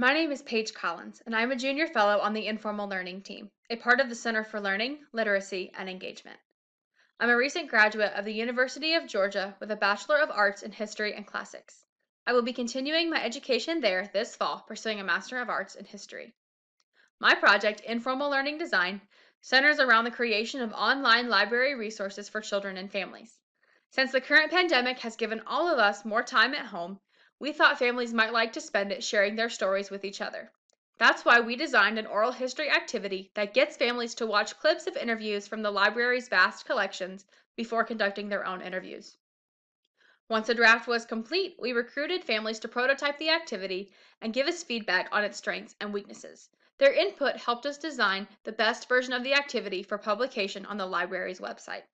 My name is Paige Collins, and I'm a junior fellow on the Informal Learning Team, a part of the Center for Learning, Literacy, and Engagement. I'm a recent graduate of the University of Georgia with a Bachelor of Arts in History and Classics. I will be continuing my education there this fall, pursuing a Master of Arts in History. My project, Informal Learning Design, centers around the creation of online library resources for children and families. Since the current pandemic has given all of us more time at home, we thought families might like to spend it sharing their stories with each other. That's why we designed an oral history activity that gets families to watch clips of interviews from the library's vast collections before conducting their own interviews. Once a draft was complete, we recruited families to prototype the activity and give us feedback on its strengths and weaknesses. Their input helped us design the best version of the activity for publication on the library's website.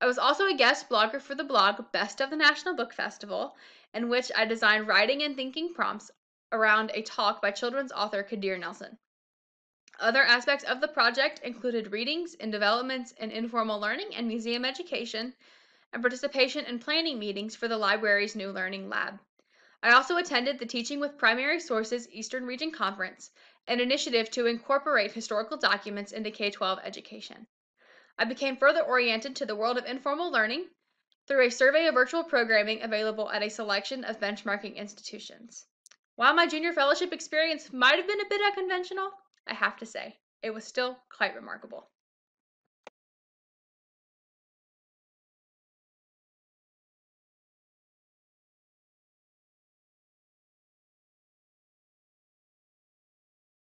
I was also a guest blogger for the blog Best of the National Book Festival, in which I designed writing and thinking prompts around a talk by children's author Kadir Nelson. Other aspects of the project included readings and developments in informal learning and museum education, and participation in planning meetings for the library's new learning lab. I also attended the Teaching with Primary Sources Eastern Region Conference, an initiative to incorporate historical documents into K 12 education. I became further oriented to the world of informal learning through a survey of virtual programming available at a selection of benchmarking institutions. While my junior fellowship experience might have been a bit unconventional, I have to say, it was still quite remarkable.